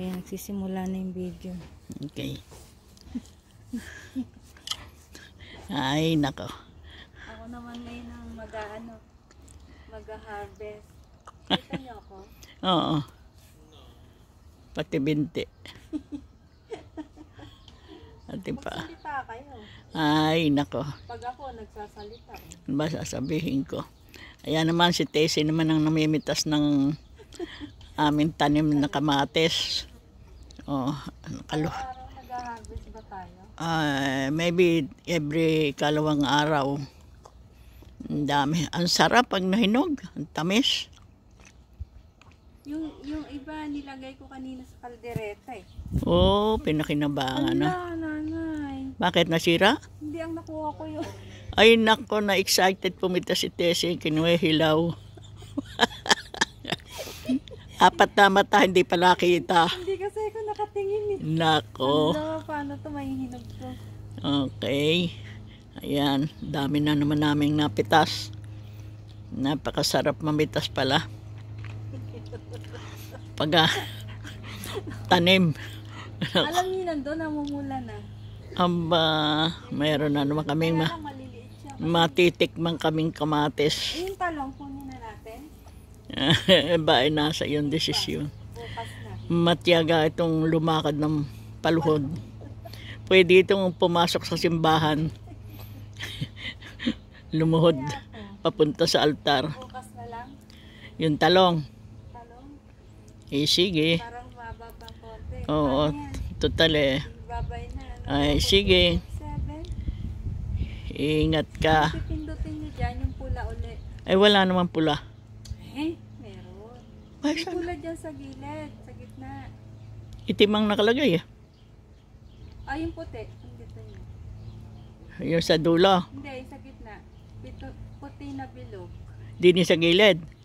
Ayan, nagsisimula na yung video. Okay. Ay, nako. Ako naman ngayon ang mag-ano, mag-harvest. Kita niyo ako? Oo. Pati binti. Ati pa. Magsalita kayo. Ay, nako. Pag ako, nagsasalita. Ano ba sasabihin ko? Ayan naman, si Tessie naman ang namimitas ng aming tanim na kamates. Oh, ano, kalo. Nag-harvest ba tayo? Uh, maybe every kalawang araw. Ang dami. Ang sarap pag nahinog. Ang tamis. Yung, yung iba nilagay ko kanina sa kaldereta eh. Oo, oh, pinakinabangan na. Ano, nanay. Bakit nasira? Hindi, ang nakuha ko yun. Ay nako, na-excited pumita si Tessie. Kinuwe hilaw. Apat na mata, hindi pala kita. Hindi nakatingin eh. Nako. Ano, paano to mahihinog to? Okay. Ayan, dami na naman naming napitas. Napakasarap mamitas pala. Pag ah, tanim. Alam niyo nandun, namumula na. Aba, mayroon na naman kaming ma matitikman kaming kamatis. Yung talong kunin na natin? Ba, nasa yun desisyon matiyaga itong lumakad ng paluhod. Pwede itong pumasok sa simbahan. Lumuhod papunta sa altar. Yung talong. Eh sige. Oo, ano total eh. Ano? Ay sige. Ingat ka. Pipindutin niyo dyan yung pula ulit. Ay wala naman pula. Eh, meron. May pula dyan sa gilid gitna. Itim ang nakalagay eh. Ah, yung puti. Ang gitna niya. Yung sa dulo. Hindi, sa gitna. puti na bilog. Dini sa gilid.